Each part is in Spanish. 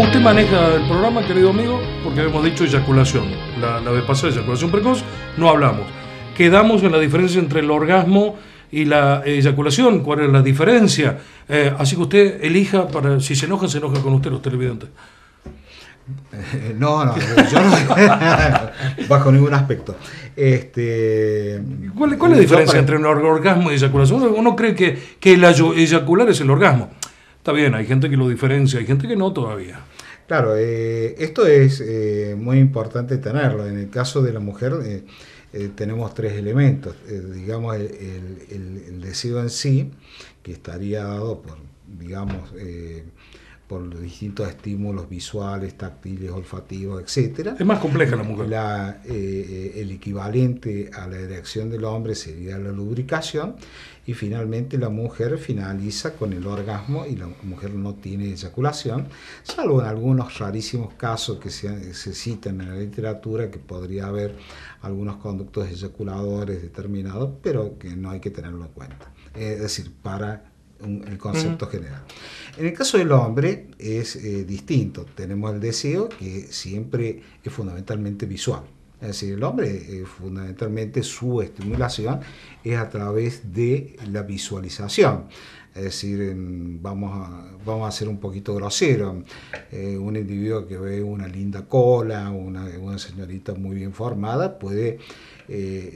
Usted maneja el programa, querido amigo, porque habíamos dicho eyaculación. La, vez pasada, eyaculación precoz, no hablamos. Quedamos en la diferencia entre el orgasmo y la eyaculación, cuál es la diferencia. Eh, así que usted elija, para si se enoja, se enoja con usted los televidentes. Eh, no, no, yo no. bajo ningún aspecto. Este, ¿Cuál, es la diferencia entre un orgasmo y eyaculación? Uno cree que, que el eyacular es el orgasmo. Está bien, hay gente que lo diferencia, hay gente que no todavía. Claro, eh, esto es eh, muy importante tenerlo. En el caso de la mujer eh, tenemos tres elementos. digamos, el, el, deseo en sí, que estaría dado por, digamos, por los distintos estímulos visuales, táctiles, olfativos, etc. Es más compleja la mujer. Eh, el equivalente a la erección del hombre sería la lubricación y finalmente la mujer finaliza con el orgasmo y la mujer no tiene eyaculación, salvo en algunos rarísimos casos que se, se citan en la literatura que podría haber algunos conductos eyaculadores determinados, pero que no hay que tenerlo en cuenta. Es decir, para el concepto general. En el caso del hombre es eh, distinto. Tenemos el deseo que siempre es fundamentalmente visual. Es decir, el hombre eh, fundamentalmente su estimulación es a través de la visualización. Es decir, vamos a, vamos a ser un poquito grosero. Eh, un individuo que ve una linda cola, una, una señorita muy bien formada, puede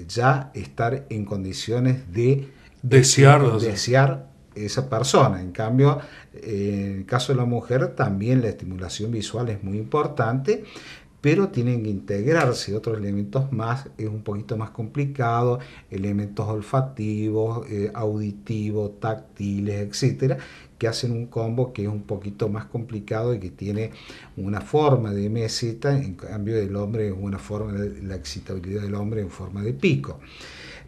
ya estar en condiciones de desear, este, desear esa persona. En cambio, en el caso de la mujer también la estimulación visual es muy importante, pero tienen que integrarse otros elementos más, es un poquito más complicado, elementos olfativos, eh, auditivos, táctiles, etcétera, que hacen un combo que es un poquito más complicado y que tiene una forma de meseta, en cambio del hombre es una forma, de la excitabilidad del hombre en forma de pico.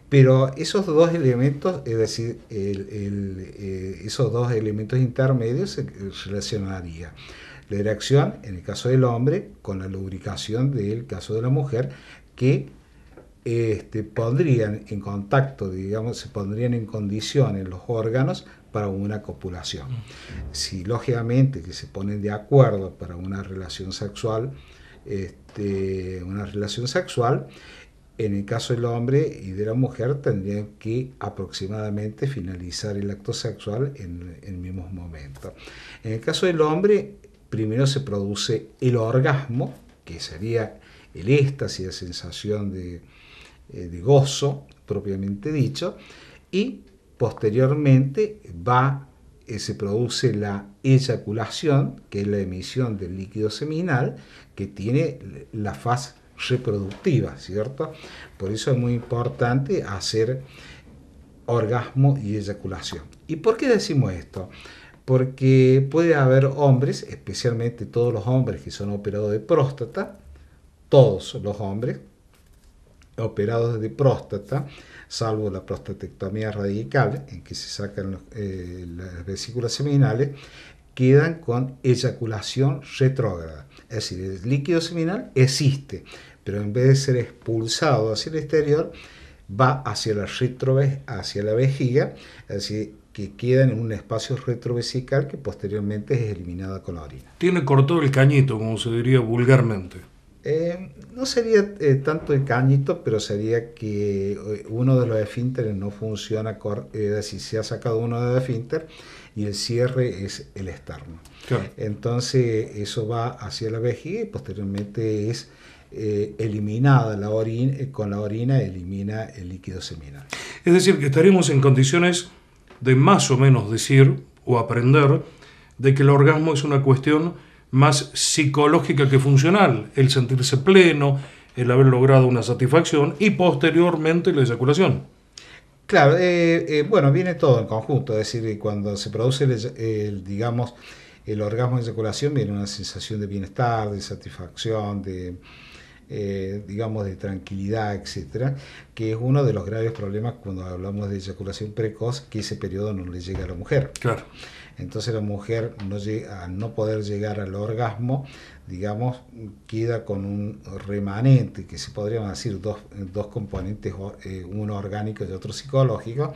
Pero esos dos elementos, es decir, eh, esos dos elementos intermedios se relacionaría la erección, en el caso del hombre, con la lubricación del caso de la mujer, que este, pondrían en contacto, digamos, se pondrían en condiciones los órganos para una copulación. Si lógicamente que se ponen de acuerdo para una relación sexual, este, una relación sexual, en el caso del hombre y de la mujer tendrían que aproximadamente finalizar el acto sexual en el mismo momento. En el caso del hombre, primero se produce el orgasmo, que sería el éxtasis, la sensación de, eh, gozo propiamente dicho, y posteriormente va, eh, se produce la eyaculación, que es la emisión del líquido seminal, que tiene la fase reproductiva, ¿cierto? Por eso es muy importante hacer orgasmo y eyaculación. ¿Y por qué decimos esto? Porque puede haber hombres, especialmente todos los hombres que son operados de próstata, todos los hombres operados de próstata, salvo la prostatectomía radical, en que se sacan eh, las vesículas seminales, quedan con eyaculación retrógrada. Es decir, el líquido seminal existe, pero en vez de ser expulsado hacia el exterior, va hacia la, hacia la vejiga, es decir, que queda en un espacio retrovesical que posteriormente es eliminada con la orina. Tiene cortado el cañito, como se diría vulgarmente. Eh, no sería eh, tanto el cañito, pero sería que eh, uno de los esfínteres no funciona, es si se ha sacado uno de esfínter y el cierre es el externo. Entonces eso va hacia la vejiga y posteriormente es eliminada la orina, con la orina elimina el líquido seminal. Es decir, que estaremos en condiciones de más o menos decir o aprender de que el orgasmo es una cuestión más psicológica que funcional, el sentirse pleno, el haber logrado una satisfacción y posteriormente la eyaculación. Claro, eh, eh, bueno, viene todo en conjunto, es decir, eh, cuando se produce, el, digamos, el orgasmo de eyaculación viene una sensación de bienestar, de satisfacción, de, eh, digamos, de tranquilidad, etcétera, que es uno de los graves problemas cuando hablamos de eyaculación precoz, que ese periodo no le llega a la mujer. Entonces la mujer no llega, al no poder llegar al orgasmo, digamos, queda con un remanente, que se podrían decir dos, dos componentes, eh, uno orgánico y otro psicológico.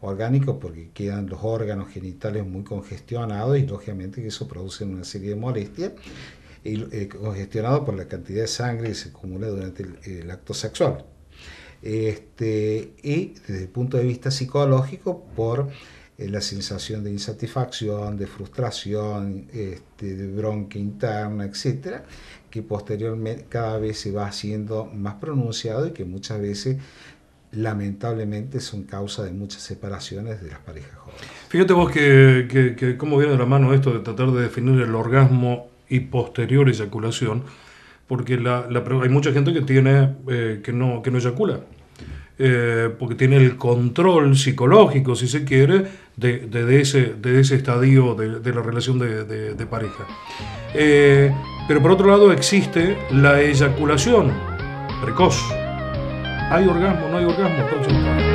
Orgánico porque quedan los órganos genitales muy congestionados y lógicamente que eso produce una serie de molestias congestionado eh, por la cantidad de sangre que se acumula durante el, acto sexual. Este, y desde el punto de vista psicológico por eh, la sensación de insatisfacción, de frustración, este, de bronca interna, etcétera, que posteriormente cada vez se va haciendo más pronunciado y que muchas veces lamentablemente son causa de muchas separaciones de las parejas jóvenes. Fíjate vos que, que cómo viene de la mano esto de tratar de definir el orgasmo y posterior eyaculación, porque la, hay mucha gente que, tiene, eh, que, no, que no eyacula. Eh, porque tiene el control psicológico, si se quiere, de, ese, de ese estadio de, la relación de, pareja. Eh, pero por otro lado existe la eyaculación precoz. ¿Hay orgasmo? ¿No hay orgasmo?